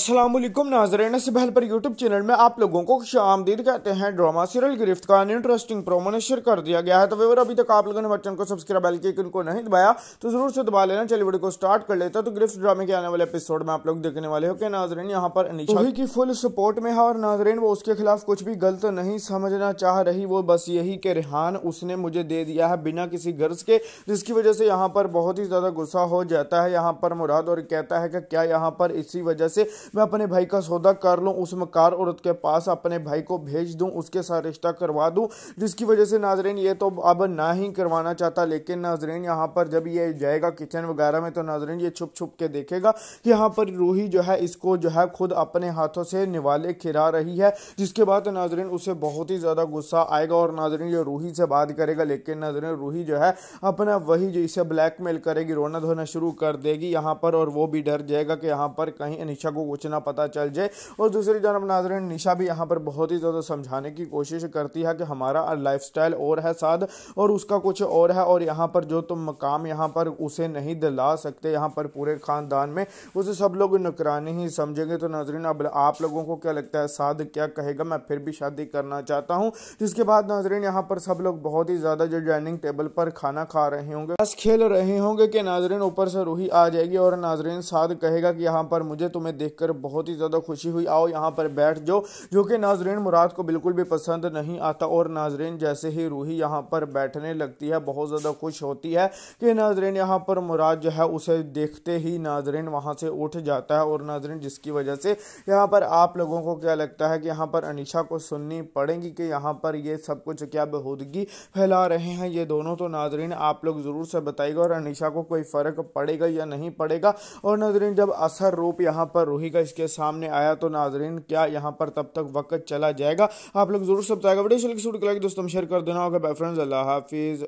असलम नाजरन सिबहल पर YouTube channel में आप लोगों को खुश आमदीद कहते हैं ड्रामा सीरियल गिरफ्त का इंटरेस्टिंग प्रोमो ने शेयर कर दिया गया है तो वेवर अभी तक आप लोगों ने बच्चन को सब्सक्राइब बैल के को नहीं दबाया तो जरूर से दबा लेना चलिए वीडियो को स्टार्ट कर लेता तो गिरफ्त ड्रामे के आने वाले एपिसोड में आप लोग देखने वाले हो कि नाजरन यहाँ पर अनिशा की फुल सपोर्ट में है और नाजरन वो उसके खिलाफ कुछ भी गलत नहीं समझना चाह रही वो बस यही कि रेहान उसने मुझे दे दिया है बिना किसी गर्ज के जिसकी वजह से यहाँ पर बहुत ही ज़्यादा गुस्सा हो जाता है यहाँ पर मुराद और कहता है कि क्या यहाँ पर इसी वजह से मैं अपने भाई का सौदा कर लूँ उस मकार औरत के पास अपने भाई को भेज दूँ उसके साथ रिश्ता करवा दूँ जिसकी वजह से नाजरेन ये तो अब ना ही करवाना चाहता लेकिन नाजरेन यहाँ पर जब ये जाएगा किचन वगैरह में तो नाजरीन ये छुप छुप के देखेगा कि यहाँ पर रूही जो है इसको जो है खुद अपने हाथों से निवाले खिला रही है जिसके बाद नाजरीन उसे बहुत ही ज़्यादा गुस्सा आएगा और नाजरीन ये रूही से बात करेगा लेकिन नाजरेन रूही जो है अपना वही जो इसे ब्लैकमेल करेगी रोना धोना शुरू कर देगी यहाँ पर और वो भी डर जाएगा कि यहाँ पर कहीं अनिशा को सोचना पता चल जाए और दूसरी जानब नाजरन निशा भी यहाँ पर बहुत ही ज़्यादा समझाने की कोशिश करती है कि हमारा लाइफ और है साध और उसका कुछ और है और यहाँ पर जो तुम मकाम यहाँ पर उसे नहीं दिला सकते यहाँ पर पूरे ख़ानदान में उसे सब लोग नकराने ही समझेंगे तो नाजरीन अब आप लोगों को क्या लगता है साध क्या कहेगा मैं फिर भी शादी करना चाहता हूँ जिसके बाद नाजरीन यहाँ पर सब लोग बहुत ही ज़्यादा जो डाइनिंग टेबल पर खाना खा रहे होंगे बस खेल रहे होंगे कि नाजरीन ऊपर से रूही आ जाएगी और नाजरीन साध कहेगा कि यहाँ पर मुझे तुम्हें देख देखकर बहुत ही ज़्यादा खुशी हुई आओ यहाँ पर बैठ जाओ जो कि नाजरीन मुराद को बिल्कुल भी पसंद नहीं आता और नाजरीन जैसे ही रूही यहाँ पर बैठने लगती है बहुत ज़्यादा खुश होती है कि नाजरीन यहाँ पर मुराद जो है उसे देखते ही नाजरीन वहाँ से उठ जाता है और नाजरीन जिसकी वजह से यहाँ पर आप लोगों को क्या लगता है कि यहाँ पर अनिशा को सुननी पड़ेगी कि यहाँ पर ये सब कुछ क्या बेहूदगी फैला रहे हैं ये दोनों तो नाजरीन आप लोग ज़रूर से बताएगा और अनिशा को कोई फ़र्क पड़ेगा या नहीं पड़ेगा और नाजरीन जब असर रूप यहाँ पर रूही तरीका इसके सामने आया तो नाजरीन क्या यहाँ पर तब तक वक्त चला जाएगा आप लोग जरूर सब जाएगा वीडियो दोस्तों शेयर कर देना होगा बाय फ्रेंड्स अल्लाह हाफिज़